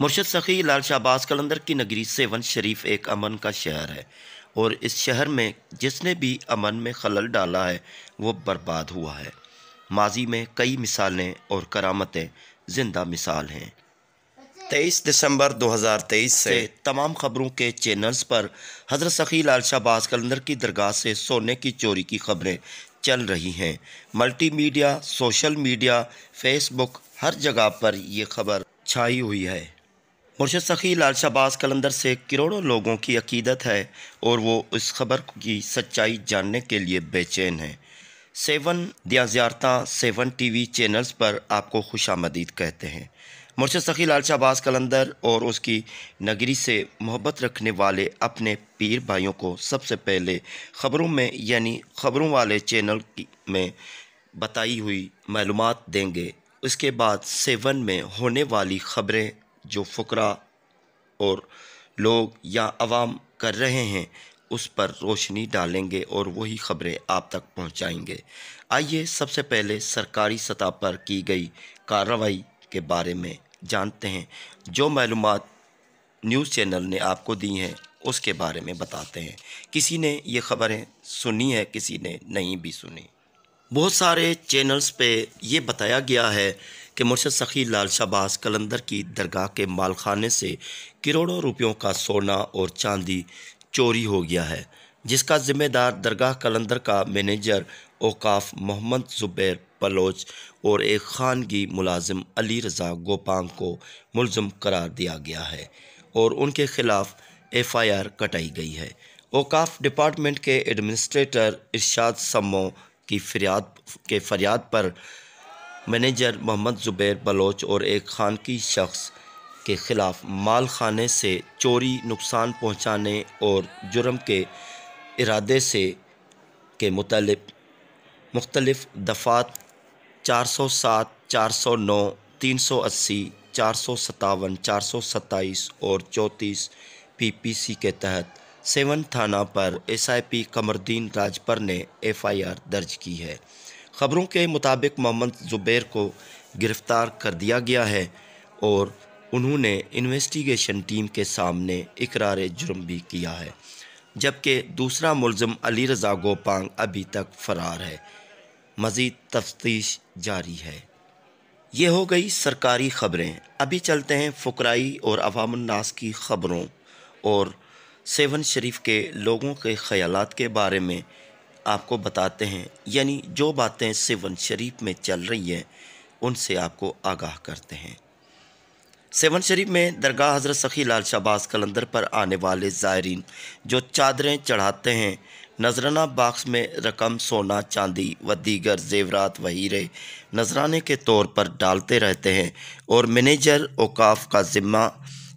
मुर्शद सखी लाल शाहबाज कलंदर की नगरी सेवन शरीफ एक अमन का शहर है और इस शहर में जिसने भी अमन में खलल डाला है वो बर्बाद हुआ है माजी में कई मिसालें और करामतें ज़िंदा मिसाल हैं तेईस दिसंबर 2023 से तमाम खबरों के चैनल्स पर हज़रत सखी लाल शाहबाज कलंदर की दरगाह से सोने की चोरी की खबरें चल रही हैं मल्टीमीडिया, सोशल मीडिया फेसबुक हर जगह पर ये खबर छाई हुई है मुर्शद सखी लाल शहबाज कलंदर से करोड़ों लोगों की अकीदत है और वो इस खबर की सच्चाई जानने के लिए बेचैन हैं सेवन दिया ज्यारता सेवन टीवी चैनल्स पर आपको खुश आमदीद कहते हैं मुर्शद सखी लाल शहबाज कलंदर और उसकी नगरी से मोहब्बत रखने वाले अपने पीर भाइयों को सबसे पहले ख़बरों में यानी ख़बरों वाले चैनल में बताई हुई मालूम देंगे उसके बाद सेवन में होने वाली ख़बरें जो फ़करा और लोग या आवाम कर रहे हैं उस पर रोशनी डालेंगे और वही खबरें आप तक पहुंचाएंगे। आइए सबसे पहले सरकारी सतह पर की गई कार्रवाई के बारे में जानते हैं जो मालूम न्यूज़ चैनल ने आपको दी हैं उसके बारे में बताते हैं किसी ने ये खबरें सुनी है किसी ने नहीं भी सुनी बहुत सारे चैनल्स पे ये बताया गया है कि मुर्शद सखी लाल शबाज कलंदर की दरगाह के मालखाने से करोड़ों रुपयों का सोना और चांदी चोरी हो गया है जिसका जिम्मेदार दरगाह कलंदर का मैनेजर ओकाफ मोहम्मद ज़ुबैर बलोच और एक खानगी मुलाजिम अली रज़ा गोपांग को मुलम करार दिया गया है और उनके ख़िलाफ़ एफ़ आई आर कटाई गई है ओकाफ डिपार्टमेंट के एडमिनिस्ट्रेटर इरशाद समो की फरियाद के फरियाद पर मैनेजर मोहम्मद ज़ुबैर बलोच और एक खानकी शख्स के ख़िलाफ़ माल खाने से चोरी नुकसान पहुँचाने और जुर्म के इरादे से के मुतल मुख्तलफ़ दफ़ात चार सौ सात चार सौ नौ तीन सौ अस्सी चार सौ सतावन चार सौ सत्ताईस और चौंतीस पी पी सी के तहत सेवन थाना पर एस आई पी कमरदीन राजपर ने एफ आई आर दर्ज की है खबरों के मुताबिक मोहम्मद ज़ुबैर को गिरफ़्तार कर दिया गया है और उन्होंने इन्वेस्टिगेशन टीम के सामने इकरार जुर्म भी किया है जबकि दूसरा मुलम अली रजा गोपांग अभी तक फ़रार है मज़ीद तफ्तीश जारी है ये हो गई सरकारी ख़बरें अभी चलते हैं फ़कराई और अवामनास की ख़बरों और सेवन शरीफ के लोगों के ख्याल के बारे में आपको बताते हैं यानी जो बातें सेवन शरीफ में चल रही हैं उनसे आपको आगाह करते हैं सेवन शरीफ में दरगाह हज़रत सखी लाल शहबाज कलंदर पर आने वाले ज़ायरीन जो चादरें चढ़ाते हैं नजराना बाक्स में रकम सोना चांदी व दीगर जेवरात वहीरे नजराने के तौर पर डालते रहते हैं और मैनेजर ओकाफ का ज़िम्मा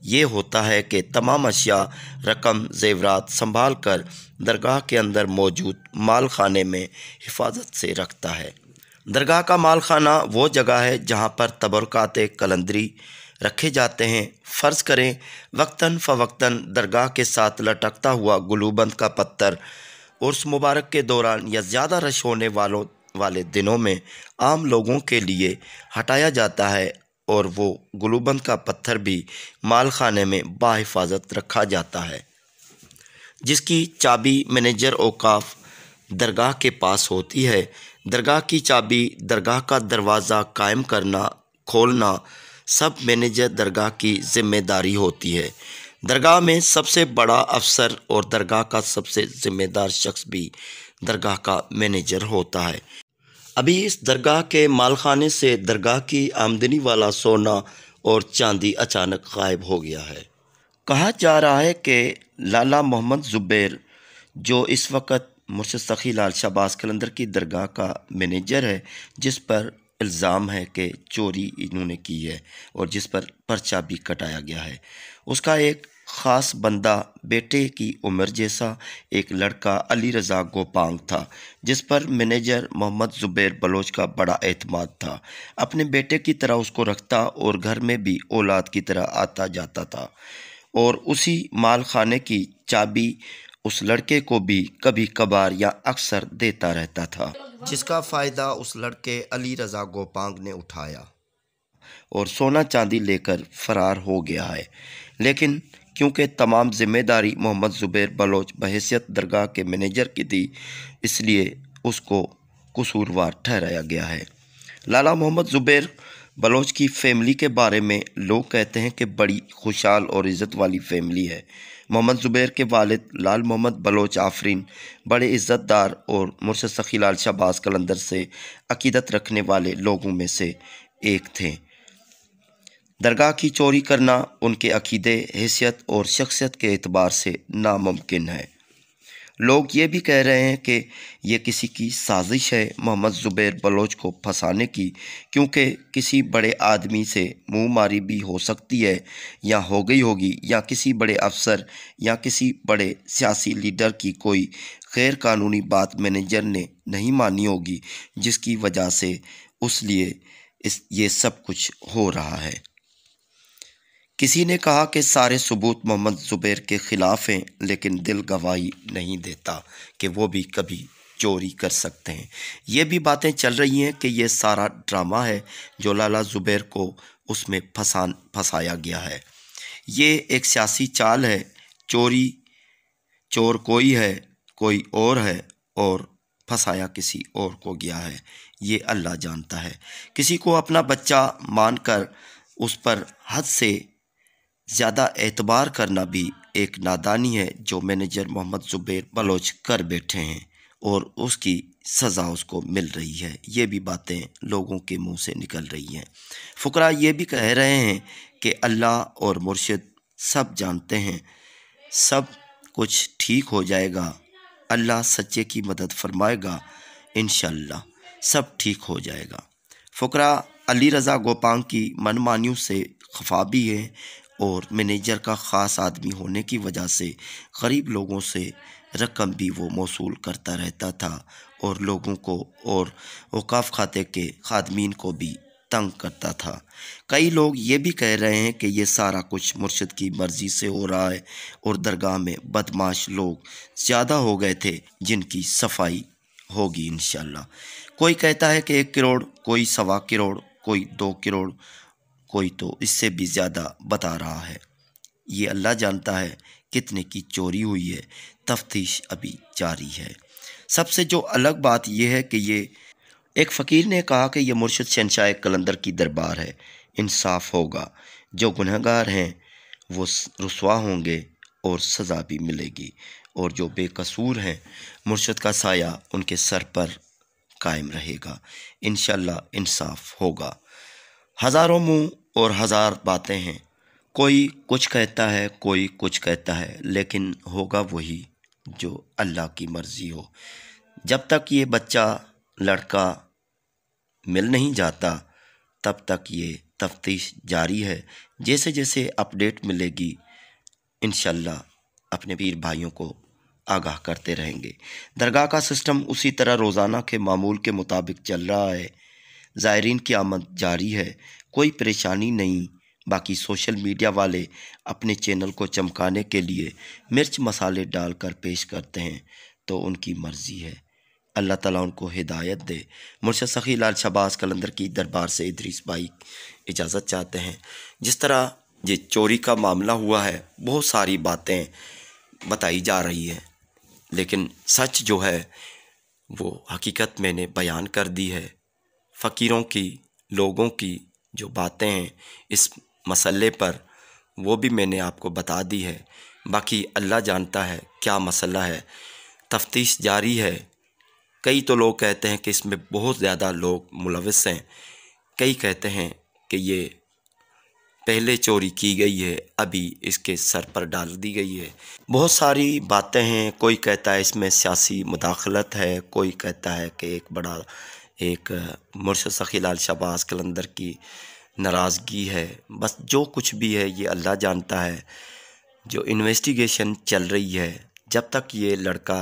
ये होता है कि तमाम अशिया रकम जेवरात संभाल कर दरगाह के अंदर मौजूद माल खाने में हिफाजत से रखता है दरगाह का माल खाना वो जगह है जहाँ पर तबरक़ात कलंदरी रखे जाते हैं फ़र्ज़ करें वक्ता फ़वक्ता दरगाह के साथ लटकता हुआ गुलूबंद का पत्थर उर्स मुबारक के दौरान या ज़्यादा रश होने वालों वाले दिनों में आम लोगों के लिए हटाया जाता है और वो गुलूबंद का पत्थर भी मालखाने में बाहिफाजत रखा जाता है जिसकी चाबी मैनेजर औकाफ दरगाह के पास होती है दरगाह की चाबी दरगाह का दरवाज़ा कायम करना खोलना सब मैनेजर दरगाह की जिम्मेदारी होती है दरगाह में सबसे बड़ा अफसर और दरगाह का सबसे ज़िम्मेदार शख्स भी दरगाह का मैनेजर होता है अभी इस दरगाह के मालखाने से दरगाह की आमदनी वाला सोना और चांदी अचानक गायब हो गया है कहा जा रहा है कि लाला मोहम्मद ज़ुबैर जो इस वक्त मुर्शद सखी लाल शहबाज कलंदर की दरगाह का मैनेजर है जिस पर इल्ज़ाम है कि चोरी इन्होंने की है और जिस पर पर्चा भी कटाया गया है उसका एक ख़ास बंदा बेटे की उम्र जैसा एक लड़का अली रज़ा गोपांग था जिस पर मैनेजर मोहम्मद ज़ुबैर बलोच का बड़ा अहतमाद था अपने बेटे की तरह उसको रखता और घर में भी औलाद की तरह आता जाता था और उसी माल खाने की चाबी उस लड़के को भी कभी कभार या अक्सर देता रहता था जिसका फ़ायदा उस लड़के अली रज़ा गोपांग ने उठाया और सोना चांदी लेकर फ़रार हो गया है लेकिन क्योंकि तमाम जिम्मेदारी मोहम्मद ज़ुबैर बलोच बहसीत दरगाह के मैनेजर की थी इसलिए उसको कसूरवार ठहराया गया है लाला मोहम्मद ज़ुबैर बलोच की फैमिली के बारे में लोग कहते हैं कि बड़ी खुशहाल और इज़्ज़त वाली फैमिली है मोहम्मद ज़ुबैर के वालिद लाल मोहम्मद बलोच आफरीन बड़े इज़्ज़तदार और मुर्शद सखी लाल शाहबाज कलंदर से अकीदत रखने वाले लोगों में से एक थे दरगाह की चोरी करना उनके अकीदे हैसियत और शख्सियत के अतबार से नामुमकिन है लोग ये भी कह रहे हैं कि यह किसी की साजिश है मोहम्मद ज़ुबैर बलोच को फंसाने की क्योंकि किसी बड़े आदमी से मुँह मारी भी हो सकती है या हो गई होगी या किसी बड़े अफसर या किसी बड़े सियासी लीडर की कोई गैर कानूनी बात मैनेजर ने नहीं मानी होगी जिसकी वजह से उस लिए इस ये सब कुछ हो रहा है किसी ने कहा कि सारे सबूत मोहम्मद ज़ुबैर के ख़िलाफ़ हैं लेकिन दिल गवाही नहीं देता कि वो भी कभी चोरी कर सकते हैं ये भी बातें चल रही हैं कि ये सारा ड्रामा है जो लाला ज़ुबैर को उसमें फसान फंसाया गया है ये एक सियासी चाल है चोरी चोर कोई है कोई और है और फंसाया किसी और को गया है ये अल्लाह जानता है किसी को अपना बच्चा मानकर उस पर हद से ज़्यादा एतबार करना भी एक नादानी है जो मैनेजर मोहम्मद ज़ुबैर बलोच कर बैठे हैं और उसकी सज़ा उसको मिल रही है ये भी बातें लोगों के मुंह से निकल रही हैं फ़करा ये भी कह रहे हैं कि अल्लाह और मुर्शद सब जानते हैं सब कुछ ठीक हो जाएगा अल्लाह सच्चे की मदद फरमाएगा इन सब ठीक हो जाएगा फ़करा अली रज़ा गोपांग की मनमानियों से खफा भी है और मैनेजर का ख़ास आदमी होने की वजह से गरीब लोगों से रकम भी वो मौसू करता रहता था और लोगों को और अवकाफ़ खाते के खादमीन को भी तंग करता था कई लोग ये भी कह रहे हैं कि ये सारा कुछ मुर्शद की मर्ज़ी से हो रहा है और दरगाह में बदमाश लोग ज़्यादा हो गए थे जिनकी सफाई होगी इन कोई कहता है कि एक करोड़ कोई सवा करोड़ कोई दो करोड़ कोई तो इससे भी ज़्यादा बता रहा है ये अल्लाह जानता है कितने की चोरी हुई है तफ्तीश अभी जारी है सबसे जो अलग बात यह है कि ये एक फ़कीर ने कहा कि यह मुर्शद शनशाह कलंदर की दरबार है इंसाफ होगा जो गुनहगार हैं वो रसवा होंगे और सज़ा भी मिलेगी और जो बेकसूर हैं मुर्शद का साया उनके सर पर कायम रहेगा इन इंसाफ होगा हज़ारों मुँह और हज़ार बातें हैं कोई कुछ कहता है कोई कुछ कहता है लेकिन होगा वही जो अल्लाह की मर्ज़ी हो जब तक ये बच्चा लड़का मिल नहीं जाता तब तक ये तफ्तीश जारी है जैसे जैसे अपडेट मिलेगी इन अपने पीर भाइयों को आगाह करते रहेंगे दरगाह का सिस्टम उसी तरह रोज़ाना के मामूल के मुताबिक चल रहा है ज़ायरीन की आमद जारी है कोई परेशानी नहीं बाकी सोशल मीडिया वाले अपने चैनल को चमकाने के लिए मिर्च मसाले डालकर पेश करते हैं तो उनकी मर्ज़ी है अल्लाह ताला उनको हिदायत दे मुर्शद सखी लाल शबाज कलंदर की दरबार से इदरीस भाई इजाज़त चाहते हैं जिस तरह ये चोरी का मामला हुआ है बहुत सारी बातें बताई जा रही है लेकिन सच जो है वो हकीकत मैंने बयान कर दी है फ़कीरों की लोगों की जो बातें हैं इस मसले पर वो भी मैंने आपको बता दी है बाकी अल्लाह जानता है क्या मसला है तफ्तीश जारी है कई तो लोग कहते हैं कि इसमें बहुत ज़्यादा लोग मुलविस हैं कई कहते हैं कि ये पहले चोरी की गई है अभी इसके सर पर डाल दी गई है बहुत सारी बातें हैं कोई कहता है इसमें सियासी मुदाखलत है कोई कहता है कि एक बड़ा एक मुर्शद सखी लाल शबाज कलंदर की नाराज़गी है बस जो कुछ भी है ये अल्लाह जानता है जो इन्वेस्टिगेशन चल रही है जब तक ये लड़का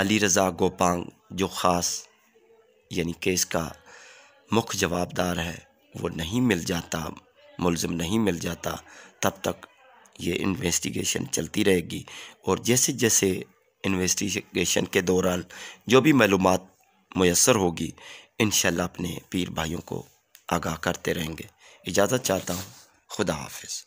अली रज़ा गोपांग जो ख़ास यानी केस का मुख्य जवाबदार है वो नहीं मिल जाता मुलम नहीं मिल जाता तब तक ये इन्वेस्टिगेशन चलती रहेगी और जैसे जैसे इन्वेस्टिगेशन के दौरान जो भी मालूम मैसर होगी इन अपने पीर भाइयों को आगाह करते रहेंगे इजाज़त चाहता हूँ खुदा हाफिज़